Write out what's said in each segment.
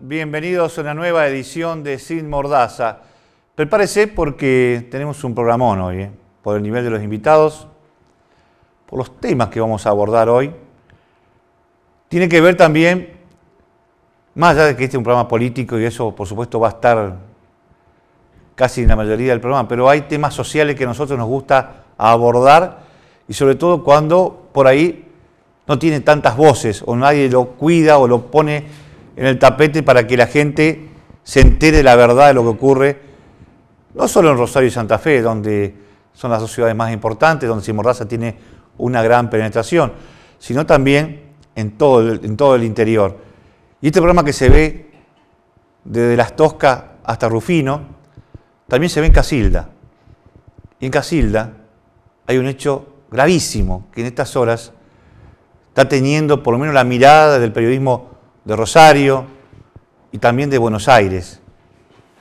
Bienvenidos a una nueva edición de Sin Mordaza. Prepárese porque tenemos un programón hoy, ¿eh? por el nivel de los invitados, por los temas que vamos a abordar hoy. Tiene que ver también, más allá de que este es un programa político y eso por supuesto va a estar casi en la mayoría del programa, pero hay temas sociales que a nosotros nos gusta abordar y sobre todo cuando por ahí no tiene tantas voces o nadie lo cuida o lo pone en el tapete para que la gente se entere la verdad de lo que ocurre, no solo en Rosario y Santa Fe, donde son las dos ciudades más importantes, donde Simorraza tiene una gran penetración, sino también en todo el, en todo el interior. Y este programa que se ve desde Las Toscas hasta Rufino, también se ve en Casilda. Y en Casilda hay un hecho gravísimo que en estas horas está teniendo por lo menos la mirada del periodismo de Rosario y también de Buenos Aires,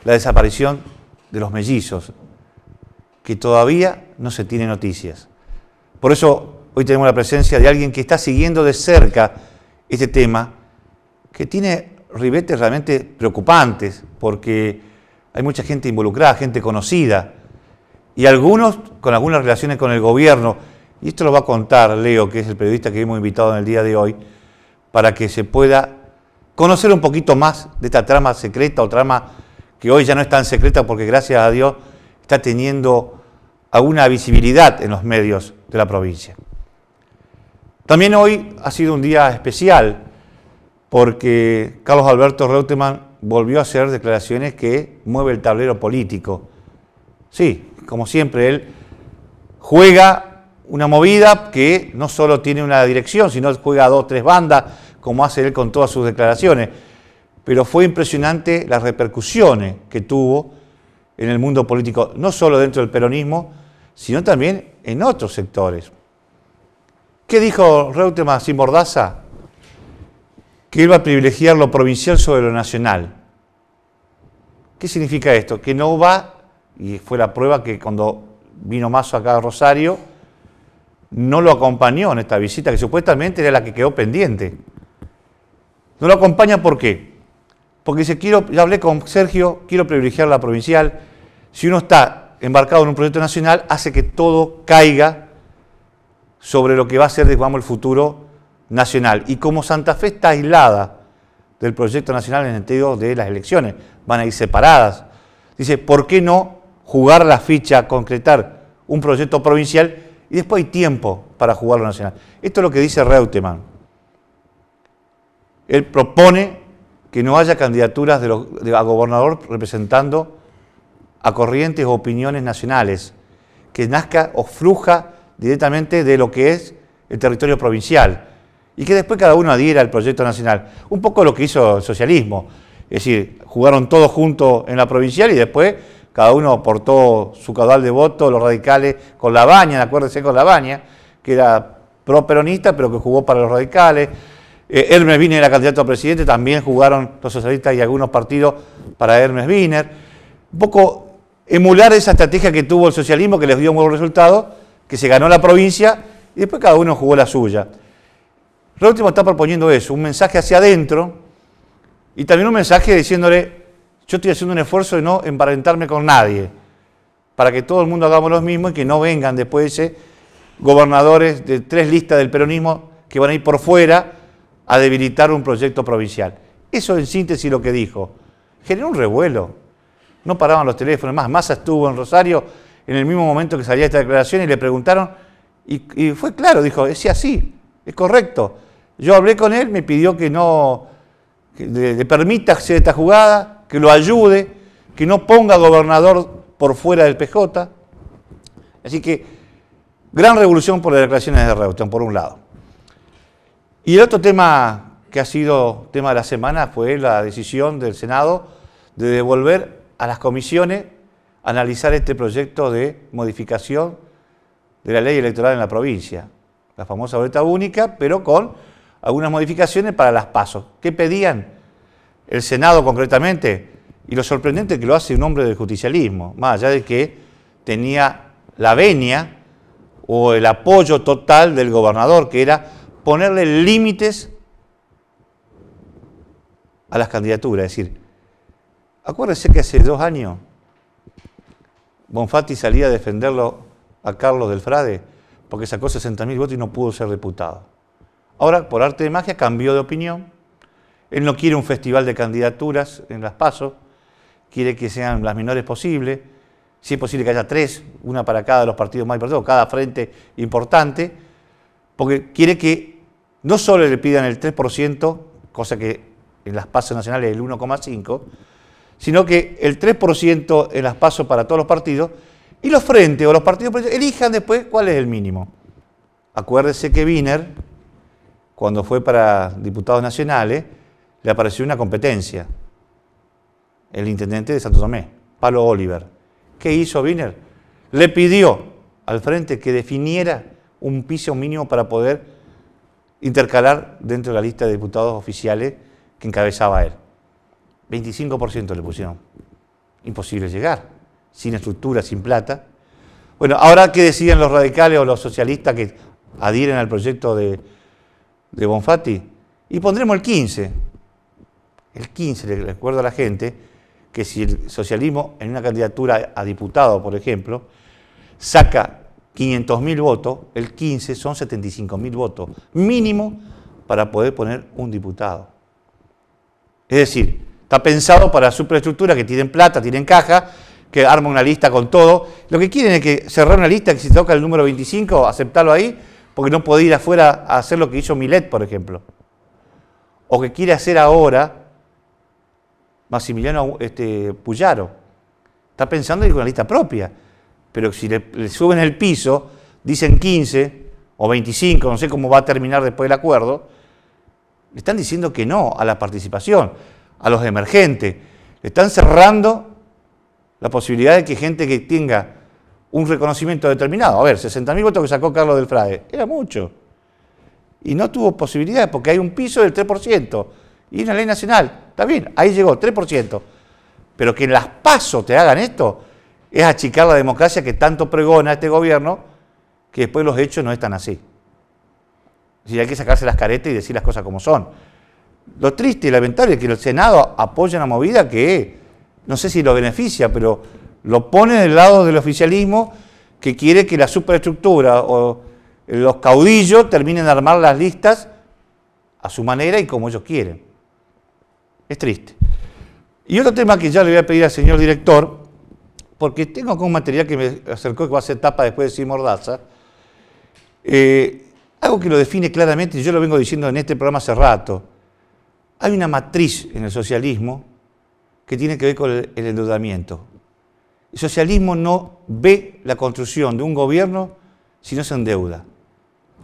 la desaparición de los mellizos, que todavía no se tiene noticias. Por eso hoy tenemos la presencia de alguien que está siguiendo de cerca este tema, que tiene ribetes realmente preocupantes, porque hay mucha gente involucrada, gente conocida, y algunos con algunas relaciones con el gobierno. Y esto lo va a contar Leo, que es el periodista que hemos invitado en el día de hoy, para que se pueda conocer un poquito más de esta trama secreta o trama que hoy ya no es tan secreta porque gracias a Dios está teniendo alguna visibilidad en los medios de la provincia. También hoy ha sido un día especial porque Carlos Alberto Reutemann volvió a hacer declaraciones que mueve el tablero político. Sí, como siempre, él juega una movida que no solo tiene una dirección, sino juega a dos, tres bandas, como hace él con todas sus declaraciones, pero fue impresionante las repercusiones que tuvo en el mundo político, no solo dentro del peronismo, sino también en otros sectores. ¿Qué dijo Reutemann sin mordaza? Que él va a privilegiar lo provincial sobre lo nacional. ¿Qué significa esto? Que no va, y fue la prueba que cuando vino Mazo acá a Rosario, no lo acompañó en esta visita, que supuestamente era la que quedó pendiente. No lo acompaña ¿por qué? Porque dice, quiero, ya hablé con Sergio, quiero privilegiar la provincial. Si uno está embarcado en un proyecto nacional, hace que todo caiga sobre lo que va a ser, digamos, el futuro nacional. Y como Santa Fe está aislada del proyecto nacional en el sentido de las elecciones, van a ir separadas. Dice, ¿por qué no jugar la ficha, concretar un proyecto provincial y después hay tiempo para jugarlo nacional? Esto es lo que dice Reutemann. Él propone que no haya candidaturas de, a gobernador representando a corrientes o opiniones nacionales, que nazca o fluja directamente de lo que es el territorio provincial y que después cada uno adhiera al proyecto nacional. Un poco lo que hizo el socialismo, es decir, jugaron todos juntos en la provincial y después cada uno aportó su caudal de voto. los radicales con la baña, acuérdense con la baña, que era pro peronista pero que jugó para los radicales eh, Hermes Wiener era candidato a presidente, también jugaron los socialistas y algunos partidos para Hermes Wiener. Un poco emular esa estrategia que tuvo el socialismo, que les dio un buen resultado, que se ganó la provincia y después cada uno jugó la suya. último está proponiendo eso, un mensaje hacia adentro y también un mensaje diciéndole, yo estoy haciendo un esfuerzo de no emparentarme con nadie, para que todo el mundo hagamos lo mismo y que no vengan después gobernadores de tres listas del peronismo que van a ir por fuera a debilitar un proyecto provincial. Eso en síntesis lo que dijo. Generó un revuelo. No paraban los teléfonos. Más, Massa estuvo en Rosario en el mismo momento que salía esta declaración y le preguntaron. Y, fue claro, dijo, es así, es correcto. Yo hablé con él, me pidió que no que le, permita hacer esta jugada, que lo ayude, que no ponga gobernador por fuera del PJ. Así que, gran revolución por las declaraciones de Reutem por un lado. Y el otro tema que ha sido tema de la semana fue la decisión del Senado de devolver a las comisiones analizar este proyecto de modificación de la ley electoral en la provincia, la famosa boleta única, pero con algunas modificaciones para las pasos. ¿Qué pedían el Senado concretamente? Y lo sorprendente es que lo hace un hombre del justicialismo, más allá de que tenía la venia o el apoyo total del gobernador, que era ponerle límites a las candidaturas. Es decir, acuérdense que hace dos años Bonfatti salía a defenderlo a Carlos del Frade porque sacó 60.000 votos y no pudo ser diputado. Ahora, por arte de magia, cambió de opinión. Él no quiere un festival de candidaturas en las pasos, quiere que sean las menores posibles. Si es posible que haya tres, una para cada de los partidos más importantes, cada frente importante, porque quiere que no solo le pidan el 3%, cosa que en las pasos nacionales es el 1,5%, sino que el 3% en las pasos para todos los partidos y los frentes o los partidos elijan después cuál es el mínimo. Acuérdese que Wiener, cuando fue para diputados nacionales, le apareció una competencia. El intendente de Santo Tomé, Pablo Oliver. ¿Qué hizo Wiener? Le pidió al frente que definiera un piso mínimo para poder intercalar dentro de la lista de diputados oficiales que encabezaba él. 25% le pusieron. Imposible llegar, sin estructura, sin plata. Bueno, ahora qué decían los radicales o los socialistas que adhieren al proyecto de, de Bonfatti. Y pondremos el 15. El 15, le recuerdo a la gente que si el socialismo en una candidatura a diputado, por ejemplo, saca 500.000 votos, el 15 son 75.000 votos mínimo para poder poner un diputado. Es decir, está pensado para superestructura que tienen plata, tienen caja, que arman una lista con todo. Lo que quieren es que cerrar una lista que si toca el número 25, aceptarlo ahí, porque no puede ir afuera a hacer lo que hizo Milet, por ejemplo. O que quiere hacer ahora Maximiliano este, Puyaro. Está pensando en una lista propia pero si le, suben el piso, dicen 15 o 25, no sé cómo va a terminar después el acuerdo, le están diciendo que no a la participación, a los emergentes. Le están cerrando la posibilidad de que gente que tenga un reconocimiento determinado, a ver, 60.000 votos que sacó Carlos del Frade, era mucho. Y no tuvo posibilidad porque hay un piso del 3% y una ley nacional. Está bien, ahí llegó, 3%. Pero que en las pasos te hagan esto, es achicar la democracia que tanto pregona este gobierno, que después los hechos no están así. Si hay que sacarse las caretas y decir las cosas como son. Lo triste y lamentable es que el Senado apoya una movida que no sé si lo beneficia, pero lo pone del lado del oficialismo que quiere que la superestructura o los caudillos terminen de armar las listas a su manera y como ellos quieren. Es triste. Y otro tema que ya le voy a pedir al señor director, porque tengo acá un material que me acercó que va a ser tapa después de decir mordaza, eh, algo que lo define claramente, y yo lo vengo diciendo en este programa hace rato. Hay una matriz en el socialismo que tiene que ver con el, endeudamiento. El socialismo no ve la construcción de un gobierno si no se endeuda.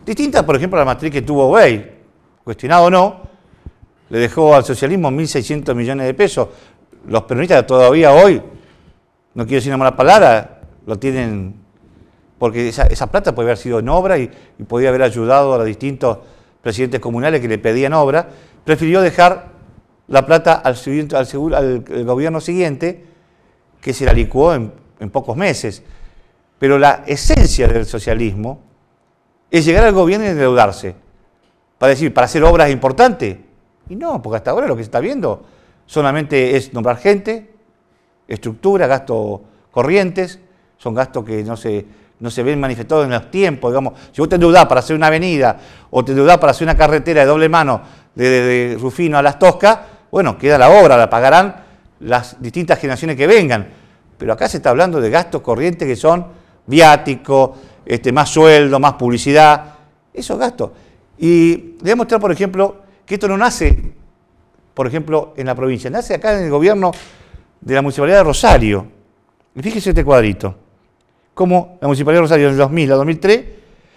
Distinta, por ejemplo, a la matriz que tuvo Bay, cuestionado o no, le dejó al socialismo 1.600 millones de pesos. Los peronistas todavía hoy no quiero decir una mala palabra, lo tienen, porque esa, plata puede haber sido en obra y, podía podría haber ayudado a los distintos presidentes comunales que le pedían obra, prefirió dejar la plata al, gobierno siguiente, que se la licuó en, en pocos meses. Pero la esencia del socialismo es llegar al gobierno y endeudarse, para decir, para hacer obras importantes. Y no, porque hasta ahora lo que se está viendo solamente es nombrar gente, estructura, gastos corrientes, son gastos que no se, no se ven manifestados en los tiempos, digamos. Si vos te endeudás para hacer una avenida o te endeudás para hacer una carretera de doble mano desde Rufino a Las Toscas, bueno, queda la obra, la pagarán las distintas generaciones que vengan. Pero acá se está hablando de gastos corrientes que son viático, este, más sueldo, más publicidad, esos gastos. Y le voy mostrar, por ejemplo, que esto no nace, por ejemplo, en la provincia, nace acá en el gobierno de la Municipalidad de Rosario. Y fíjese este cuadrito. ...como la Municipalidad de Rosario el 2000 a 2003,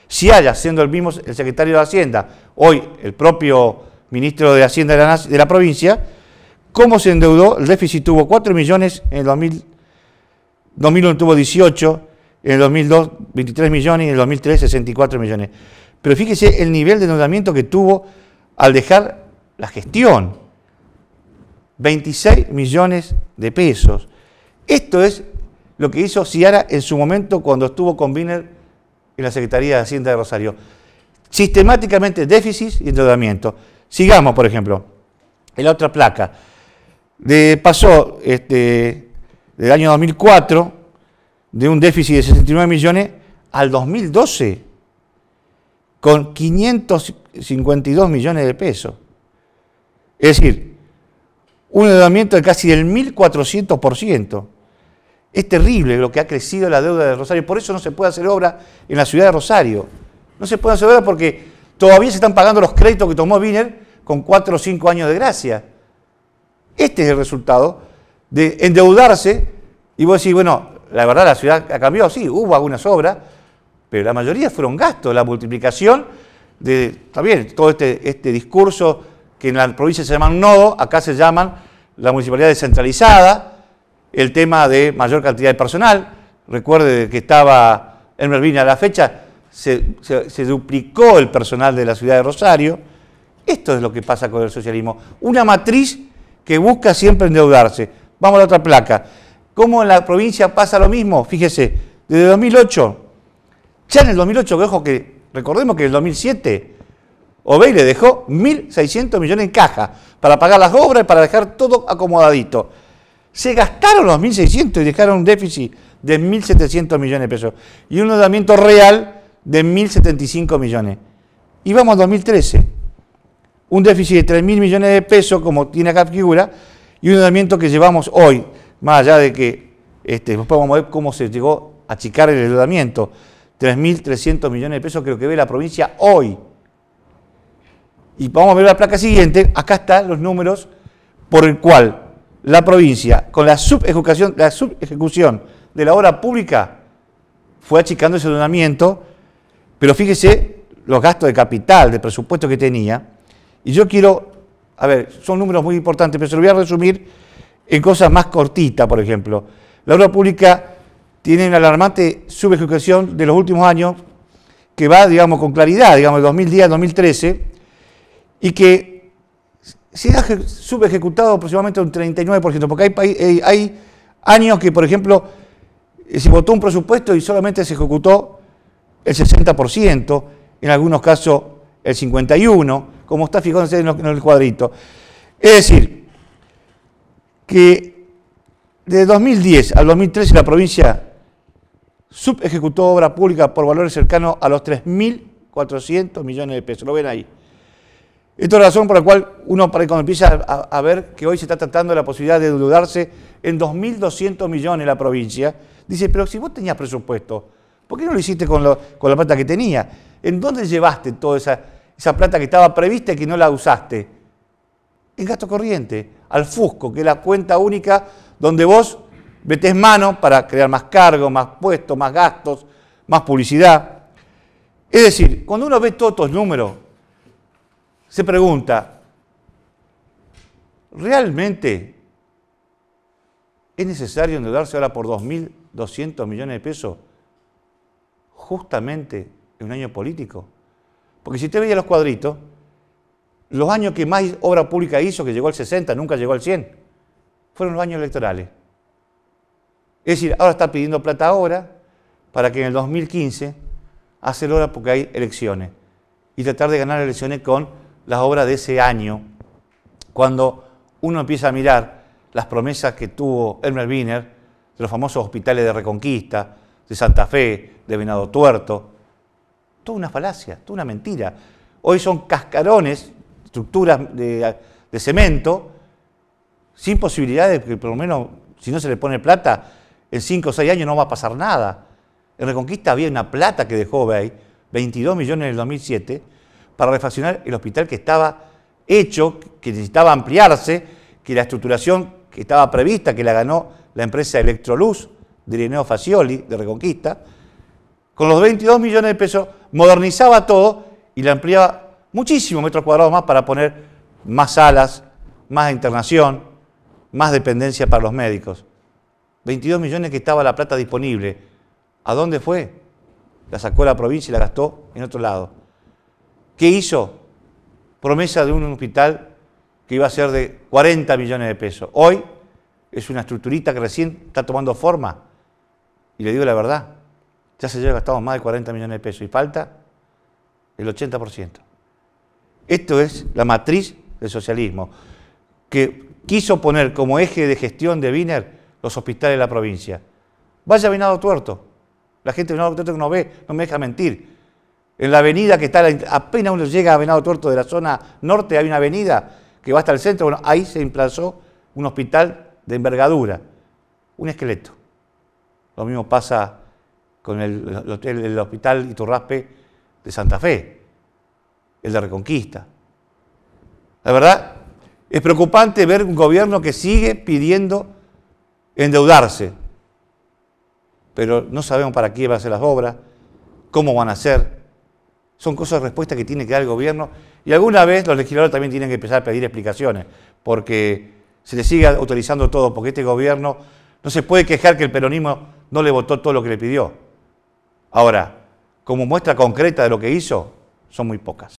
si haya, siendo el mismo el secretario de Hacienda, hoy el propio ministro de Hacienda de la, provincia, cómo se endeudó, el déficit tuvo 4 millones, en el 2000, 2001 tuvo 18, en el 2002 23 millones y en el 2003 64 millones. Pero fíjese el nivel de endeudamiento que tuvo al dejar la gestión. 26 millones de pesos. Esto es lo que hizo Ciara en su momento cuando estuvo con Biner en la Secretaría de Hacienda de Rosario. Sistemáticamente déficits y endeudamiento. Sigamos, por ejemplo, en la otra placa. pasó este, del año 2004 de un déficit de 69 millones al 2012 con 552 millones de pesos. Es decir, un endeudamiento de casi del 1.400%. Es terrible lo que ha crecido la deuda de Rosario. Por eso no se puede hacer obra en la ciudad de Rosario. No se puede hacer obra porque todavía se están pagando los créditos que tomó Biner con 4 o 5 años de gracia. Este es el resultado de endeudarse y vos decís, bueno, la verdad la ciudad ha cambiado, sí, hubo algunas obras, pero la mayoría fueron gastos, la multiplicación de, está bien, todo este, este discurso que en la provincia se llaman nodo, acá se llaman la municipalidad descentralizada, el tema de mayor cantidad de personal. Recuerde que estaba en Mervina a la fecha, se, duplicó el personal de la ciudad de Rosario. Esto es lo que pasa con el socialismo. Una matriz que busca siempre endeudarse. Vamos a la otra placa. ¿Cómo en la provincia pasa lo mismo? Fíjese, desde 2008, ya en el 2008, que ojo que recordemos que en el 2007 Obey le dejó 1.600 millones en caja para pagar las obras y para dejar todo acomodadito. Se gastaron los 1.600 y dejaron un déficit de 1.700 millones de pesos y un endeudamiento real de 1.075 millones. Y vamos a 2013. Un déficit de 3.000 millones de pesos, como tiene acá figura, y un endeudamiento que llevamos hoy, más allá de que este, podemos ver cómo se llegó a achicar el endeudamiento. 3.300 millones de pesos creo que ve la provincia hoy y vamos a ver la placa siguiente, acá están los números por el cual la provincia, con la subejecución, la subejecución de la obra pública, fue achicando ese donamiento, pero fíjese los gastos de capital, de presupuesto que tenía, y yo quiero, a ver, son números muy importantes, pero se lo voy a resumir en cosas más cortitas, por ejemplo. La obra pública tiene una alarmante subejecución de los últimos años que va, digamos, con claridad, digamos, de 2010 a 2013, y que se ha subejecutado aproximadamente un 39%, porque eh, hay, años que, por ejemplo, eh, se votó un presupuesto y solamente se ejecutó el 60%, en algunos casos el 51%, como está fijándose en el cuadrito. Es decir, que de 2010 al 2013 la provincia subejecutó obra pública por valores cercanos a los 3.400 millones de pesos. Lo ven ahí. Esto es la razón por la cual uno cuando empieza a, ver que hoy se está tratando de la posibilidad de endeudarse en 2.200 millones la provincia, dice, pero si vos tenías presupuesto, ¿por qué no lo hiciste con, la plata que tenía? ¿En dónde llevaste toda esa, esa plata que estaba prevista y que no la usaste? En gasto corriente, al FUSCO, que es la cuenta única donde vos metés mano para crear más cargo, más puestos, más gastos, más publicidad. Es decir, cuando uno ve todos estos números, se pregunta, ¿realmente es necesario endeudarse ahora por 2.200 millones de pesos justamente en un año político? Porque si usted veía los cuadritos, los años que más obra pública hizo, que llegó al 60, nunca llegó al 100, fueron los años electorales. Es decir, ahora está pidiendo plata ahora para que en el 2015 el hora porque hay elecciones y tratar de ganar elecciones con las obras de ese año, cuando uno empieza a mirar las promesas que tuvo Elmer Wiener de los famosos hospitales de Reconquista, de Santa Fe, de Venado Tuerto, Todo una falacia, toda una mentira. Hoy son cascarones, estructuras de, cemento, sin posibilidad de que por lo menos, si no se le pone plata, en cinco o seis años no va a pasar nada. En Reconquista había una plata que dejó Bay, 22 millones en el 2007, para refaccionar el hospital que estaba hecho, que necesitaba ampliarse, que la estructuración que estaba prevista, que la ganó la empresa Electroluz de Lineo Facioli, de Reconquista, con los 22 millones de pesos modernizaba todo y la ampliaba muchísimos metros cuadrados más para poner más salas, más internación, más dependencia para los médicos. 22 millones que estaba la plata disponible. ¿A dónde fue? La sacó la provincia y la gastó en otro lado. ¿Qué hizo? Promesa de un hospital que iba a ser de 40 millones de pesos. Hoy es una estructurita que recién está tomando forma. Y le digo la verdad, ya se lleva gastado más de 40 millones de pesos y falta el 80%. Esto es la matriz del socialismo, que quiso poner como eje de gestión de Wiener los hospitales de la provincia. Vaya Venado Tuerto, la gente de Venado Tuerto que no ve, no me deja mentir, en la avenida que está, apenas uno llega a Venado Tuerto de la zona norte, hay una avenida que va hasta el centro, bueno, ahí se emplazó un hospital de envergadura, un esqueleto. Lo mismo pasa con el, el hospital Iturraspe de Santa Fe, el de Reconquista. La verdad, es preocupante ver un gobierno que sigue pidiendo endeudarse, pero no sabemos para qué van a ser las obras, cómo van a ser, son cosas de respuesta que tiene que dar el gobierno y alguna vez los legisladores también tienen que empezar a pedir explicaciones, porque se le siga autorizando todo, porque este gobierno no se puede quejar que el peronismo no le votó todo lo que le pidió. Ahora, como muestra concreta de lo que hizo, son muy pocas.